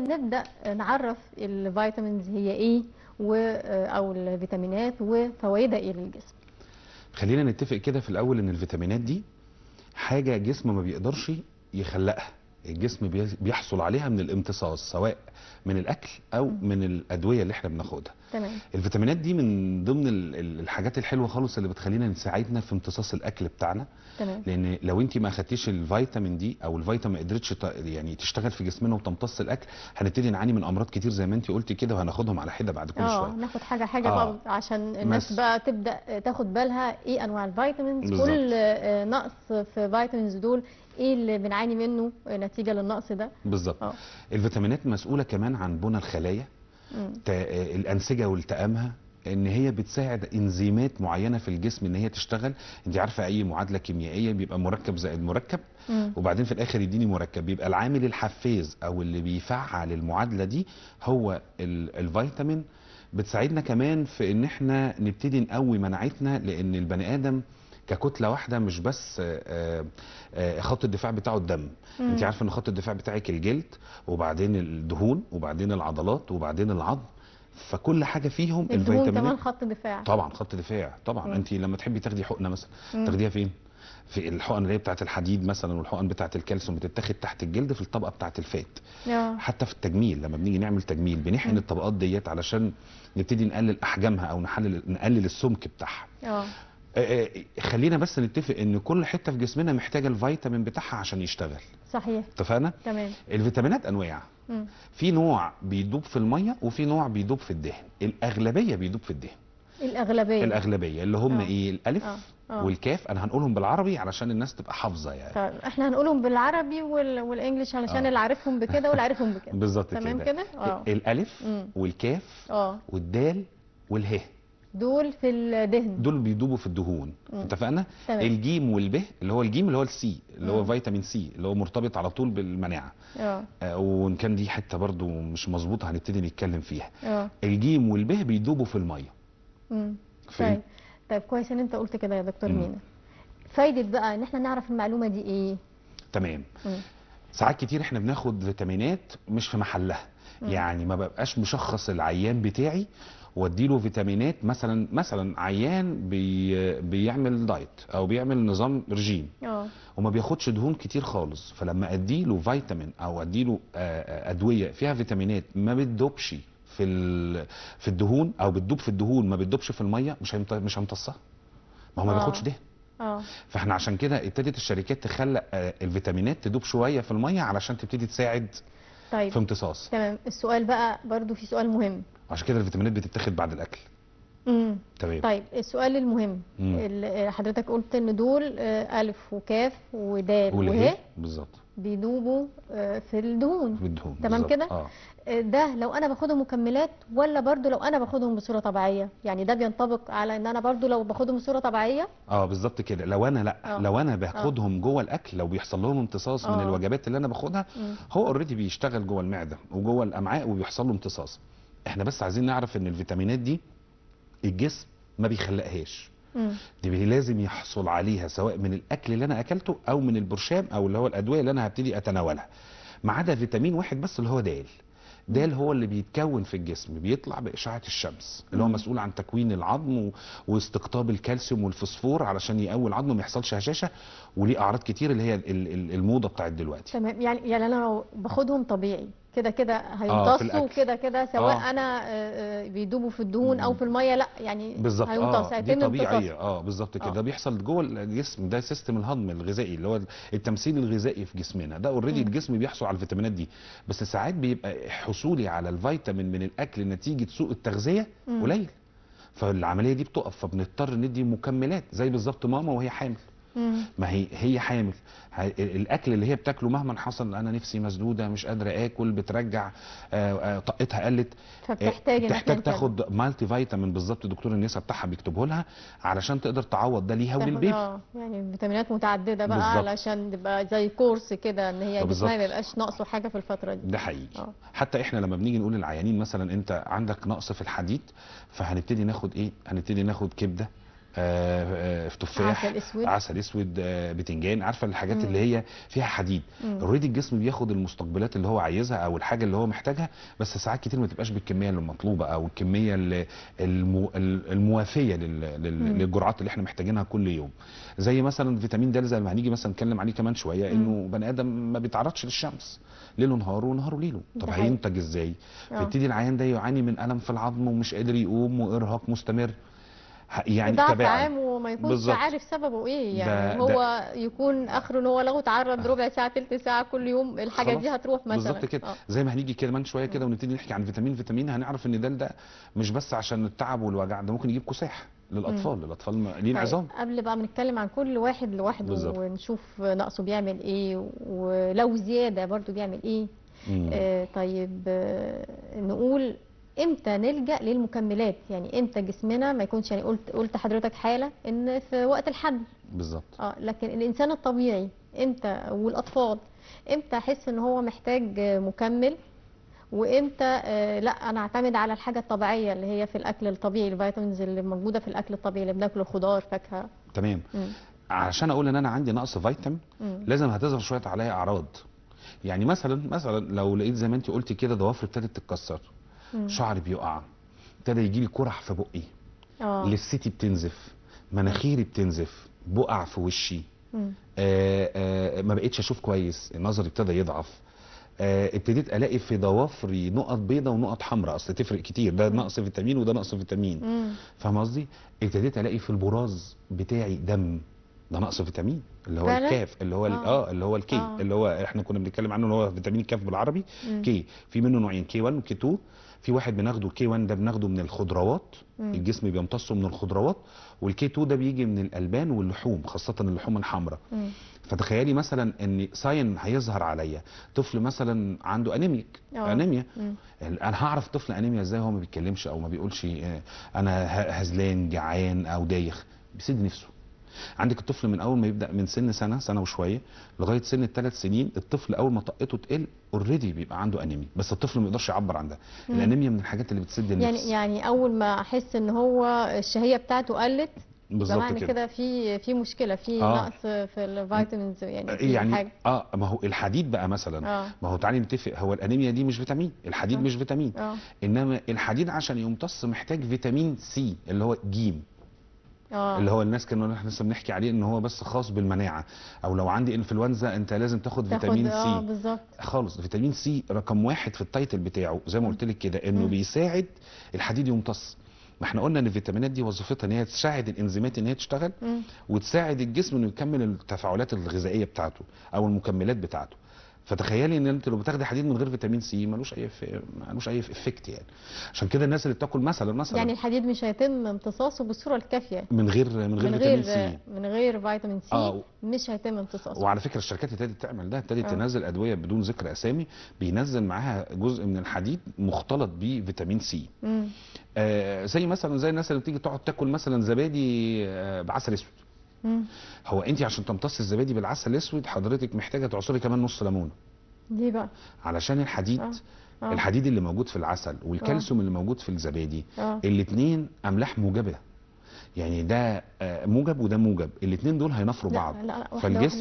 نبدأ آه، نعرف الفيتامينز هي ايه و آه، او الفيتامينات وفوائدها ايه للجسم خلينا نتفق كده في الاول ان الفيتامينات دي حاجة جسم ما بيقدرش يخلقها الجسم بيحصل عليها من الامتصاص سواء من الاكل او من الادوية اللي احنا بناخدها تمام الفيتامينات دي من ضمن الحاجات الحلوه خالص اللي بتخلينا نساعدنا في امتصاص الاكل بتاعنا تمام لان لو انت ما خدتيش الفيتامين دي او الفيتامين ما قدرتش يعني تشتغل في جسمنا وتمتص الاكل هنبتدي نعاني من امراض كتير زي ما انت قلتي كده وهناخدهم على حده بعد كل آه، شويه اه ناخد حاجه حاجه آه. عشان الناس بقى تبدا تاخد بالها ايه انواع الفيتامينز بالزبط. كل آه، نقص في فيتامينز دول ايه اللي بنعاني منه نتيجه للنقص ده بالظبط آه. الفيتامينات مسؤوله كمان عن بنى الخلايا الانسجه والتئامها ان هي بتساعد انزيمات معينه في الجسم ان هي تشتغل انت عارفه اي معادله كيميائيه بيبقى مركب زائد مركب وبعدين في الاخر يديني مركب بيبقى العامل الحفاز او اللي بيفعل المعادله دي هو الفيتامين بتساعدنا كمان في ان احنا نبتدي نقوي مناعتنا لان البني ادم ككتله واحده مش بس آه، آه، خط الدفاع بتاعه الدم مم. انت عارفه ان خط الدفاع بتاعك الجلد وبعدين الدهون وبعدين العضلات وبعدين العظم فكل حاجه فيهم الفيتامينات كمان خط دفاع طبعا خط دفاع طبعا انت لما تحبي تاخدي حقنه مثلا تاخديها فين في الحقن اللي هي بتاعت الحديد مثلا والحقن بتاعت الكالسيوم بتتاخد تحت الجلد في الطبقه بتاعت الفات اه. حتى في التجميل لما بنيجي نعمل تجميل بنحقن الطبقات ديت علشان نبتدي نقلل احجامها او نحلل نقلل السمك بتاعها آه، آه، خلينا بس نتفق ان كل حته في جسمنا محتاجه الفيتامين بتاعها عشان يشتغل صحيح اتفقنا تمام الفيتامينات انواع مم. في نوع بيدوب في الميه وفي نوع بيدوب في الدهن الاغلبيه بيدوب في الدهن الاغلبيه الاغلبيه اللي هم أوه. ايه الالف أوه. آه. والكاف انا هنقولهم بالعربي علشان الناس تبقى حافظه يعني طيب احنا هنقولهم بالعربي وال... والانجليش علشان اللي عارفهم بكده واللي عارفهم بكده بالظبط كده تمام كده, آه. الالف والكاف أوه. والدال والهاء دول في الدهن دول بيدوبوا في الدهون اتفقنا الجيم والب اللي هو الجيم اللي هو السي اللي هو فيتامين سي اللي هو مرتبط على طول بالمناعه آه. اه وان كان دي حته برضو مش مظبوطه هنبتدي نتكلم فيها اه الجيم والب بيدوبوا في الميه طيب طيب كويس ان انت قلت كده يا دكتور مينا فايده بقى ان احنا نعرف المعلومه دي ايه تمام مم. ساعات كتير احنا بناخد فيتامينات مش في محلها يعني ما ببقاش مشخص العيان بتاعي واديله فيتامينات مثلا مثلا عيان بي بيعمل دايت او بيعمل نظام رجيم اه وما بياخدش دهون كتير خالص فلما اديله فيتامين او اديله آه، آه، ادويه فيها فيتامينات ما بتدوبش في في الدهون او بتدوب في الدهون ما بتدوبش في الميه مش مش همتصها ما هو ما آه. بياخدش دهن اه فاحنا عشان كده ابتدت الشركات تخلق الفيتامينات تدوب شويه في الميه علشان تبتدي تساعد طيب في امتصاص تمام السؤال بقى برضو في سؤال مهم عشان كده الفيتامينات بتتاخد بعد الاكل تمام طيب السؤال المهم اللي حضرتك قلت ان دول آه، الف وكاف ودال وه إيه؟ بالظبط بيدوبوا آه، في الدهون في الدهون تمام كده آه. آه. ده لو انا باخدهم مكملات ولا برضو لو انا باخدهم بصوره طبيعيه يعني ده بينطبق على ان انا برضو لو باخدهم بصوره طبيعيه اه بالظبط كده لو انا لا آه. لو انا باخدهم آه. جوه الاكل لو بيحصل لهم امتصاص آه. من الوجبات اللي انا باخدها هو اوريدي بيشتغل جوه المعده وجوه الامعاء وبيحصل له امتصاص احنا بس عايزين نعرف ان الفيتامينات دي الجسم ما بيخلقهاش دي لازم يحصل عليها سواء من الاكل اللي انا اكلته او من البرشام او اللي هو الادويه اللي انا هبتدي اتناولها ما عدا فيتامين واحد بس اللي هو دال دال هو اللي بيتكون في الجسم بيطلع باشعه الشمس اللي هو مسؤول عن تكوين العظم و... واستقطاب الكالسيوم والفوسفور علشان يقوي العظم وما يحصلش هشاشه وليه اعراض كتير اللي هي الموضه بتاعت دلوقتي تمام يعني يعني انا لو باخدهم طبيعي كده كده آه، هيمتصوا وكده كده سواء آه. انا آه، بيدوبوا في الدهون او في الميه لا يعني بالظبط آه. دي طبيعيه اه بالظبط كده ده آه. بيحصل جوه الجسم ده سيستم الهضم الغذائي اللي هو التمثيل الغذائي في جسمنا ده اوريدي الجسم بيحصل على الفيتامينات دي بس ساعات بيبقى حصولي على الفيتامين من الاكل نتيجه سوء التغذيه قليل فالعمليه دي بتقف فبنضطر ندي مكملات زي بالظبط ماما وهي حامل ما هي هي حامل الاكل اللي هي بتاكله مهما حصل انا نفسي مسدوده مش قادره اكل بترجع آه، آه، طاقتها قلت فبتحتاج تحتاج تاخد مالتي فيتامين بالظبط دكتور النساء بتاعها بيكتبه لها علشان تقدر تعوض ده ليها وللبيبي آه، يعني فيتامينات متعدده بقى بالزبط. علشان تبقى زي كورس كده ان هي جسمها ما يبقاش ناقصه حاجه في الفتره دي ده حقيقي أوه. حتى احنا لما بنيجي نقول للعيانين مثلا انت عندك نقص في الحديد فهنبتدي ناخد ايه هنبتدي ناخد كبده في آه، آه، تفاح عسل اسود عسل اسود آه، بتنجان عارفه الحاجات مم. اللي هي فيها حديد اوريدي الجسم بياخد المستقبلات اللي هو عايزها او الحاجه اللي هو محتاجها بس ساعات كتير ما تبقاش بالكميه المطلوبه او الكميه اللي المو... الموافيه لل... لل... للجرعات اللي احنا محتاجينها كل يوم زي مثلا فيتامين د زي ما هنيجي مثلا نتكلم عليه كمان شويه انه بني ادم ما بيتعرضش للشمس ليله نهاره ونهاره ليله طب هينتج ازاي؟ بيبتدي العيان ده يعاني من الم في العظم ومش قادر يقوم وارهاق مستمر يعني ضعف عام وما يكونش عارف سببه ايه يعني ده هو ده يكون اخره ان هو لو اتعرض ربع ساعه ثلث ساعه كل يوم الحاجه دي هتروح مثلا بالظبط كده آه. زي ما هنيجي كمان شويه كده ونبتدي نحكي عن فيتامين فيتامين هنعرف ان ده ده مش بس عشان التعب والوجع ده ممكن يجيب كساح للاطفال للاطفال ليه طيب، عظام قبل بقى ما نتكلم عن كل واحد لوحده ونشوف نقصه بيعمل ايه ولو زياده برده بيعمل ايه آه طيب آه نقول امتى نلجا للمكملات يعني امتى جسمنا ما يكونش يعني قلت قلت حضرتك حاله ان في وقت الحمل بالظبط اه لكن الانسان الطبيعي امتى والاطفال امتى احس ان هو محتاج مكمل وامتى آه، لا انا اعتمد على الحاجه الطبيعيه اللي هي في الاكل الطبيعي الفيتامينز اللي موجوده في الاكل الطبيعي اللي بناكله خضار فاكهه تمام م. عشان اقول ان انا عندي نقص فيتامين لازم هتظهر شويه عليا اعراض يعني مثلا مثلا لو لقيت زي ما انت قلتي كده ضوافري ابتدت تتكسر شعري بيقع ابتدى يجي لي كرح في بقي اه لثتي بتنزف مناخيري بتنزف بقع في وشي آآ آآ آه، آه، ما بقتش اشوف كويس نظري ابتدى يضعف آه، ابتديت الاقي في ضوافري نقط بيضاء ونقط حمراء اصل تفرق كتير ده نقص فيتامين وده نقص فيتامين فاهم قصدي ابتديت الاقي في البراز بتاعي دم ده نقص فيتامين اللي هو الكاف اللي هو اه اللي هو الكي اللي هو احنا كنا بنتكلم عنه اللي هو فيتامين الكاف بالعربي كي في منه نوعين كي 1 وكي 2 في واحد بناخده الكي 1 ده بناخده من الخضروات مم. الجسم بيمتصه من الخضروات والكي 2 ده بيجي من الالبان واللحوم خاصه اللحوم الحمراء فتخيلي مثلا ان ساين هيظهر عليا طفل مثلا عنده انيميك انيميا آه. انا هعرف طفل انيميا ازاي هو ما بيتكلمش او ما بيقولش آه، انا هزلان جعان او دايخ بيسد نفسه عندك الطفل من اول ما يبدا من سن سنه سنه وشويه لغايه سن الثلاث سنين الطفل اول ما طاقته تقل اوريدي بيبقى عنده انيميا بس الطفل ما يقدرش يعبر عن ده الانيميا من الحاجات اللي بتسد النفس يعني يعني اول ما احس ان هو الشهيه بتاعته قلت بالظبط كده كده في في مشكله في آه. نقص في الفيتامينز يعني في يعني حاجة. اه ما هو الحديد بقى مثلا آه. ما هو تعالي نتفق هو الانيميا دي مش فيتامين الحديد آه. مش فيتامين آه. انما الحديد عشان يمتص محتاج فيتامين سي اللي هو جيم أوه. اللي هو الناس كانوا احنا لسه بنحكي عليه ان هو بس خاص بالمناعه او لو عندي انفلونزا انت لازم تاخد, تاخد فيتامين آه، سي بالظبط خالص فيتامين سي رقم واحد في التايتل بتاعه زي ما قلت لك كده انه م. بيساعد الحديد يمتص ما احنا قلنا ان الفيتامينات دي وظيفتها ان هي تساعد الانزيمات ان هي تشتغل م. وتساعد الجسم انه يكمل التفاعلات الغذائيه بتاعته او المكملات بتاعته فتخيلي ان انت لو بتاخدي حديد من غير فيتامين سي ملوش اي ملوش اي افكت يعني عشان كده الناس اللي بتاكل مثلا مثلا يعني الحديد مش هيتم امتصاصه بالصوره الكافيه من غير من غير, من غير فيتامين سي من غير فيتامين سي آه. مش هيتم امتصاصه وعلى فكره الشركات ابتدت تعمل ده ابتدت آه. تنزل ادويه بدون ذكر اسامي بينزل معاها جزء من الحديد مختلط بفيتامين سي آه زي مثلا زي الناس اللي بتيجي تقعد تاكل مثلا زبادي آه بعسل اسود هو انت عشان تمتصي الزبادي بالعسل الاسود حضرتك محتاجه تعصري كمان نص ليمونه ليه بقى علشان الحديد آه. آه. الحديد اللي موجود في العسل والكالسيوم آه. اللي موجود في الزبادي آه. الاثنين املاح موجبه يعني ده آه، موجب وده موجب الاثنين دول هينفروا بعض لا لا واحدة فالجسم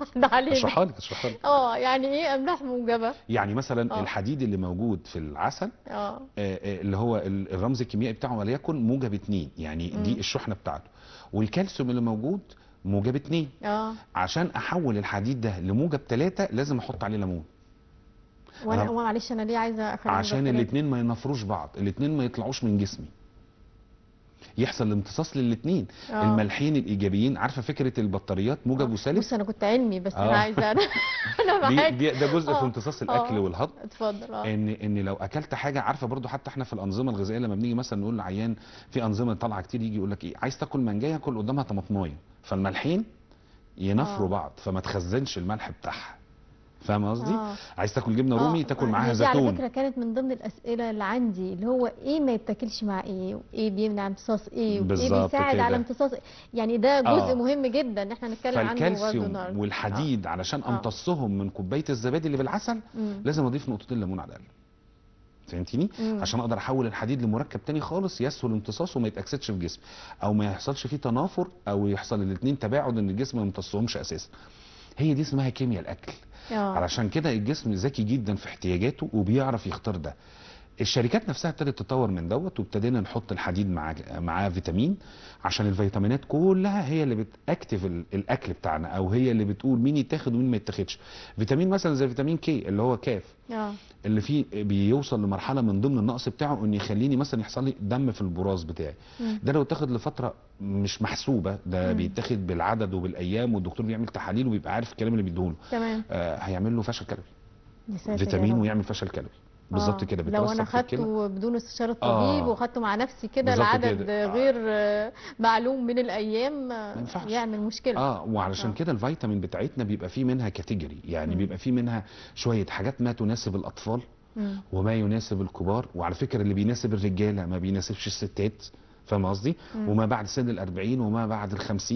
واحدة عليه اشرحها لك اشرحها لك اه يعني ايه املاح موجبه يعني مثلا أوه. الحديد اللي موجود في العسل اه, آه،, آه، اللي هو الرمز الكيميائي بتاعه وليكن موجب اثنين يعني دي الشحنه بتاعته والكالسيوم اللي موجود موجب اتنين اه عشان احول الحديد ده لموجب ثلاثة لازم احط عليه ليمون وانا معلش انا ليه عايزه عشان الاثنين ما ينفروش بعض الاثنين ما يطلعوش من جسمي يحصل امتصاص للاثنين المالحين آه. الايجابيين عارفه فكره البطاريات موجب وسالب بص انا كنت علمي بس آه. انا عايزه انا انا دي ده جزء أوه. في آه. امتصاص آه. الاكل والهضم اتفضل آه. ان ان لو اكلت حاجه عارفه برضو حتى احنا في الانظمه الغذائيه لما بنيجي مثلا نقول لعيان في انظمه طالعه كتير يجي يقول لك ايه عايز تاكل منجايه كل قدامها طماطمايه فالمالحين ينافروا بعض فما تخزنش الملح بتاعها فاهمه قصدي آه. عايز تاكل جبنه رومي آه. تاكل معاها زيتون على فكره كانت من ضمن الاسئله اللي عندي اللي هو ايه ما يتاكلش مع ايه وايه بيمنع امتصاص ايه وايه بيساعد كده. على امتصاص إيه؟ يعني ده جزء آه. مهم جدا ان احنا نتكلم عنه فالكالسيوم آه. والحديد آه. علشان امتصهم من كوبايه الزبادي اللي بالعسل مم. لازم اضيف نقطتين ليمون على الاقل فهمتيني عشان اقدر احول الحديد لمركب تاني خالص يسهل امتصاصه وما يتاكسدش في الجسم او ما يحصلش فيه تنافر او يحصل الاثنين تباعد ان الجسم ما يمتصهمش اساسا هي دي اسمها كيمياء الاكل اه. علشان كده الجسم ذكي جدا في احتياجاته وبيعرف يختار ده الشركات نفسها ابتدت تطور من دوت وابتدينا نحط الحديد مع معاه فيتامين عشان الفيتامينات كلها هي اللي بتاكتف الاكل بتاعنا او هي اللي بتقول مين يتاخد ومين ما يتاخدش فيتامين مثلا زي فيتامين كي اللي هو كاف آه. اللي فيه بيوصل لمرحله من ضمن النقص بتاعه ان يخليني مثلا يحصل لي دم في البراز بتاعي مم. ده لو اتاخد لفتره مش محسوبه ده مم. بيتاخد بالعدد وبالايام والدكتور بيعمل تحاليل وبيبقى عارف الكلام اللي بيديهوله تمام آه هيعمل له فشل كلوي فيتامين ويعمل فشل كلوي بالظبط آه، كده لو انا خدته بدون استشاره طبيب آه وخدته مع نفسي كده لعدد كده. آه، غير آه معلوم من الايام آه، يعمل يعني مشكله اه وعلشان آه. كده الفيتامين بتاعتنا بيبقى فيه منها كاتيجوري يعني م. بيبقى فيه منها شويه حاجات ما تناسب الاطفال م. وما يناسب الكبار وعلى فكره اللي بيناسب الرجاله ما بيناسبش الستات فاهم قصدي وما بعد سن ال40 وما بعد ال50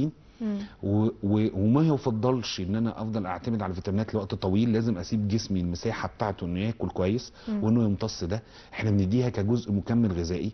وما يفضلش ان انا افضل اعتمد على الفيتامينات لوقت طويل لازم اسيب جسمي المساحه بتاعته انه ياكل كويس وانه يمتص ده احنا بنديها كجزء مكمل غذائي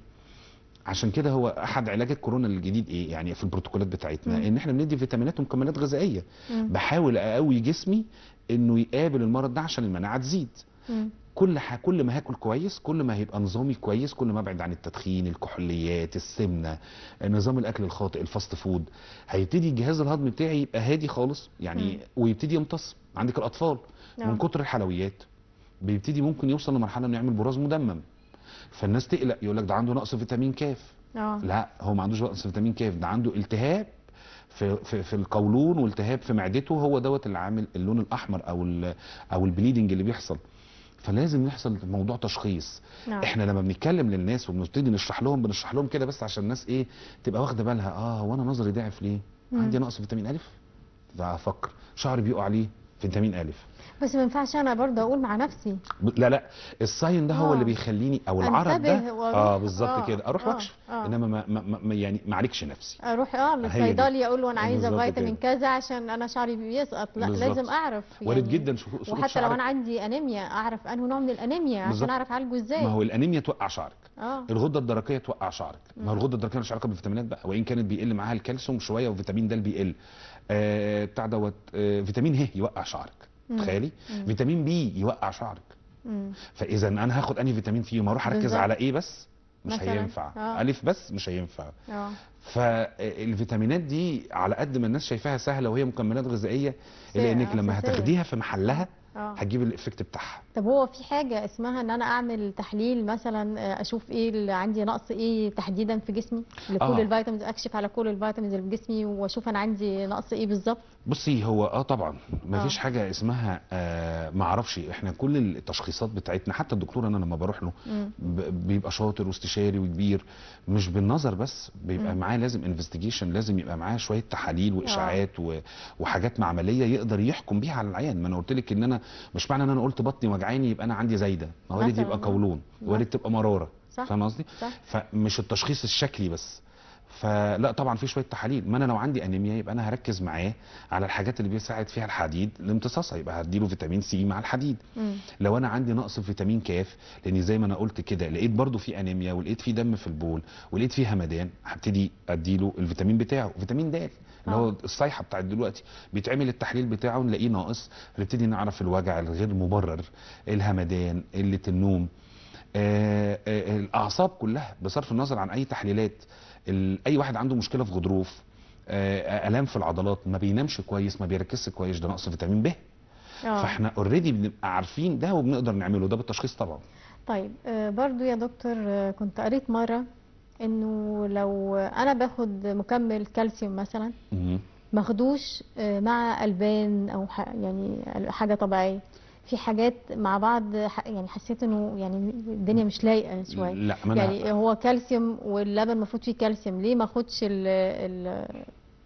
عشان كده هو احد علاج الكورونا الجديد ايه يعني في البروتوكولات بتاعتنا مم. ان احنا بندي فيتامينات ومكملات غذائيه مم. بحاول اقوي جسمي انه يقابل المرض ده عشان المناعه تزيد مم. كل حا... كل ما هاكل كويس كل ما هيبقى نظامي كويس كل ما ابعد عن التدخين الكحوليات السمنه نظام الاكل الخاطئ الفاست فود هيبتدي الجهاز الهضمي بتاعي يبقى هادي خالص يعني م. ويبتدي يمتص عندك الاطفال نعم. من كتر الحلويات بيبتدي ممكن يوصل لمرحله انه يعمل براز مدمم فالناس تقلق يقول لك ده عنده نقص فيتامين كاف أوه. لا هو ما عندوش نقص فيتامين كاف ده عنده التهاب في في, في القولون والتهاب في معدته هو دوت اللي عامل اللون الاحمر او او البليدنج اللي بيحصل فلازم يحصل موضوع تشخيص نعم. احنا لما بنتكلم للناس وبنبتدي نشرح لهم بنشرح لهم كده بس عشان الناس ايه تبقى واخده بالها اه هو انا نظري ضعف ليه مم. عندي نقص فيتامين الف ده فقر شعري بيقع ليه فيتامين الف بس ما ينفعش انا برضه اقول مع نفسي لا لا الساين ده آه. هو اللي آه. بيخليني او العرض ده و... اه بالظبط آه. كده اروح آه. واكشف آه. انما ما ما ما يعني ما عليكش نفسي اروح اه للصيدلي اقول له انا عايزه فيتامين كذا عشان انا شعري بيسقط لا بالزبط. لازم اعرف يعني وارد جدا سقوط وحتى لو انا عندي انيميا اعرف انه نوع من الانيميا عشان اعرف اعالجه ازاي ما هو الانيميا توقع شعرك آه. الغده الدرقيه توقع شعرك ما هو الغده الدرقيه مش علاقه بالفيتامينات بقى وان كانت بيقل معاها الكالسيوم شويه وفيتامين د بيقل آه بتاع دوت آه فيتامين ه يوقع شعرك تخيلي فيتامين بي يوقع شعرك فاذا انا هاخد انهي فيتامين فيه ما اروح اركز على ايه بس مش مثلاً. هينفع آه. الف بس مش هينفع آه. فالفيتامينات دي على قد ما الناس شايفاها سهله وهي مكملات غذائيه الا انك لما هتاخديها في محلها أوه. هتجيب الافكت بتاعها طب هو في حاجه اسمها ان انا اعمل تحليل مثلا آه، اشوف ايه اللي عندي نقص ايه تحديدا في جسمي لكل آه. الفيتامينز اكشف على كل الفيتامينز اللي في جسمي واشوف انا عندي نقص ايه بالظبط بصي هو اه طبعا مفيش فيش آه. حاجه اسمها آه ما اعرفش احنا كل التشخيصات بتاعتنا حتى الدكتور انا لما بروح له بيبقى شاطر واستشاري وكبير مش بالنظر بس بيبقى معاه لازم انفستيجيشن لازم يبقى معاه شويه تحاليل واشاعات وحاجات معمليه يقدر يحكم بيها على العيان ما انا قلت لك ان انا مش معنى ان انا قلت بطني وجعاني يبقى انا عندي زايده ما وارد يبقى قولون وارد تبقى مراره فاهم قصدي فمش التشخيص الشكلي بس فلا طبعا في شويه تحاليل ما انا لو عندي انيميا يبقى انا هركز معاه على الحاجات اللي بيساعد فيها الحديد لامتصاصها يبقى هديله فيتامين سي مع الحديد مم. لو انا عندي نقص في فيتامين كاف لان زي ما انا قلت كده لقيت برده في انيميا ولقيت في دم في البول ولقيت في همدان هبتدي اديله الفيتامين بتاعه فيتامين د اللي هو اه. الصيحه بتاعت دلوقتي بيتعمل التحليل بتاعه نلاقيه ناقص نبتدي نعرف الوجع الغير مبرر الهمدان قله النوم آآ آه، آآ آه، الاعصاب كلها بصرف النظر عن اي تحليلات اي واحد عنده مشكله في غضروف آه، آه، الام في العضلات ما بينامش كويس ما بيركزش كويس ده نقص فيتامين ب آه. فاحنا اوريدي بنبقى عارفين ده وبنقدر نعمله ده بالتشخيص طبعا طيب برضو يا دكتور كنت قريت مره انه لو انا باخد مكمل كالسيوم مثلا ماخدوش مع البان او يعني حاجه طبيعيه في حاجات مع بعض يعني حسيت انه يعني الدنيا مش لايقه شويه لا يعني هو كالسيوم واللبن المفروض فيه كالسيوم ليه ما اخدش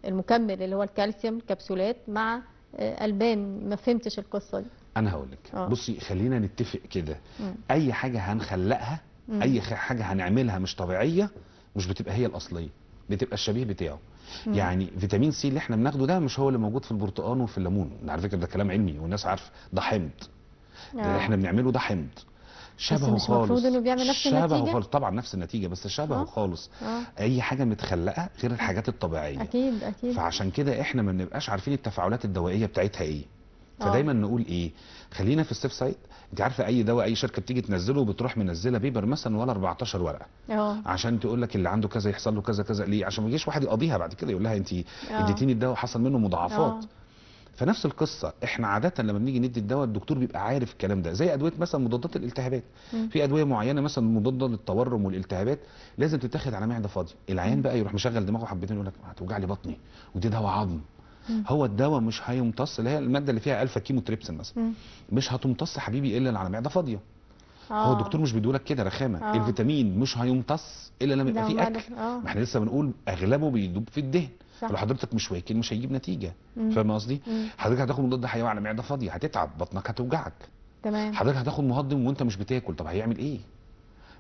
المكمل اللي هو الكالسيوم كبسولات مع آه، البان ما فهمتش القصه دي انا هقول لك آه. بصي خلينا نتفق كده اي حاجه هنخلقها اي حاجه هنعملها مش طبيعيه مش بتبقى هي الاصليه بتبقى الشبيه بتاعه يعني فيتامين سي اللي احنا بناخده ده مش هو اللي موجود في البرتقال وفي الليمون على فكره ده كلام علمي والناس عارفه ده حمض اللي آه. احنا بنعمله ده حمض شبهه بس مش خالص انه بيعمل نفس شبهه النتيجة؟ خالص طبعا نفس النتيجه بس شبهه آه. خالص آه. اي حاجه متخلقه غير الحاجات الطبيعيه اكيد اكيد فعشان كده احنا ما بنبقاش عارفين التفاعلات الدوائيه بتاعتها ايه فدايما آه. نقول ايه خلينا في السيف سايد انت عارفه اي دواء اي شركه بتيجي تنزله بتروح منزله بيبر مثلا ولا 14 ورقه أوه. عشان تقول لك اللي عنده كذا يحصل له كذا كذا ليه عشان ما يجيش واحد يقضيها بعد كده يقول لها انت آه. اديتيني الدواء حصل منه مضاعفات آه. فنفس القصه احنا عاده لما بنيجي ندي الدواء الدكتور بيبقى عارف الكلام ده زي ادويه مثلا مضادات الالتهابات في ادويه معينه مثلا مضاده للتورم والالتهابات لازم تتاخد على معده فاضيه العيان بقى يروح مشغل دماغه حبتين يقول لك هتوجع لي بطني ودي دواء عظم هو الدواء مش هيمتص اللي هي الماده اللي فيها الفا كيمو تريبسن مثلا مش هتمتص حبيبي الا على معده فاضيه آه. هو الدكتور مش بيدولك كده رخامه آه. الفيتامين مش هيمتص الا لما يبقى فيه اكل آه. ما احنا لسه بنقول اغلبه بيدوب في الدهن صح. لو حضرتك مش واكل مش هيجيب نتيجه فاهم قصدي حضرتك هتاخد مضاد حيوي على معده فاضيه هتتعب بطنك هتوجعك تمام حضرتك هتاخد مهضم وانت مش بتاكل طب هيعمل ايه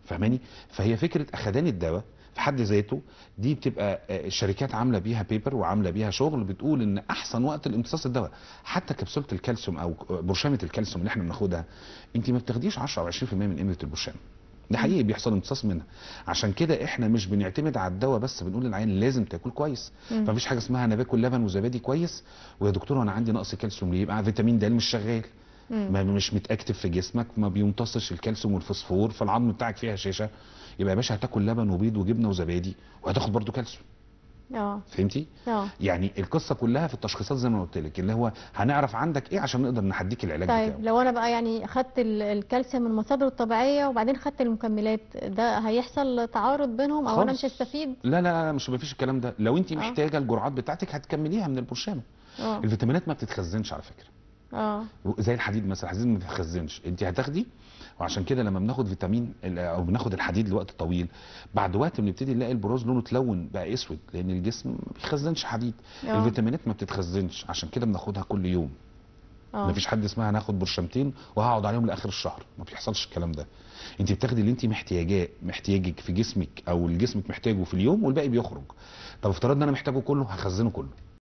فهماني فهي فكره اخدان الدواء بحد ذاته دي بتبقى آه، الشركات عامله بيها بيبر وعامله بيها شغل بتقول ان احسن وقت لامتصاص الدواء حتى كبسوله الكالسيوم او آه، برشامه الكالسيوم اللي احنا بناخدها انت ما بتاخديش 10 او 20% من قيمه البرشام ده حقيقي بيحصل امتصاص منها عشان كده احنا مش بنعتمد على الدواء بس بنقول للعيان لازم تاكل كويس مم. فمفيش حاجه اسمها انا باكل لبن وزبادي كويس ويا دكتور انا عندي نقص كالسيوم ليه يبقى فيتامين د مش شغال ما مش متاكتف في جسمك ما بيمتصش الكالسيوم والفوسفور فالعظم بتاعك فيه هشاشه يبقى يا باشا هتاكل لبن وبيض وجبنه وزبادي وهتاخد برضو كالسيوم اه فهمتي؟ اه يعني القصه كلها في التشخيصات زي ما قلت لك اللي هو هنعرف عندك ايه عشان نقدر نحديك العلاج طيب بتاعه. لو انا بقى يعني خدت الكالسيوم من مصادره الطبيعيه وبعدين خدت المكملات ده هيحصل تعارض بينهم او انا مش هستفيد؟ لا لا لا مش مفيش الكلام ده لو انت اه. محتاجه الجرعات بتاعتك هتكمليها من البرشامه. اه. الفيتامينات ما بتتخزنش على فكره. اه زي الحديد مثلا الحديد ما بيتخزنش انت هتاخدي وعشان كده لما بناخد فيتامين او بناخد الحديد لوقت طويل بعد وقت بنبتدي نلاقي البروز لونه تلون بقى اسود لان الجسم ما بيخزنش حديد أوه. الفيتامينات ما بتتخزنش عشان كده بناخدها كل يوم آه. ما فيش حد اسمها هناخد برشامتين وهقعد عليهم لاخر الشهر ما بيحصلش الكلام ده انت بتاخدي اللي انت محتاجاه محتاجك في جسمك او اللي جسمك محتاجه في اليوم والباقي بيخرج طب افترضنا انا محتاجه كله هخزنه كله